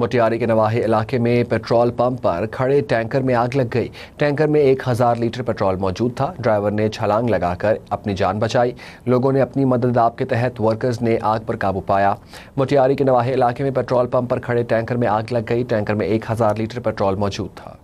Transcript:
मोटियारी के नवाही इलाके में पेट्रोल पंप पर खड़े टैंकर में आग लग गई टैंकर में एक हज़ार लीटर पेट्रोल मौजूद था ड्राइवर ने छलांग लगाकर अपनी जान बचाई लोगों ने अपनी मदद आप के तहत वर्कर्स ने आग पर काबू पाया मोटियारी के नवाहे इलाके में पेट्रोल पंप पर खड़े टैंकर में आग लग गई टैंकर में एक हज़ार लीटर पेट्रोल मौजूद था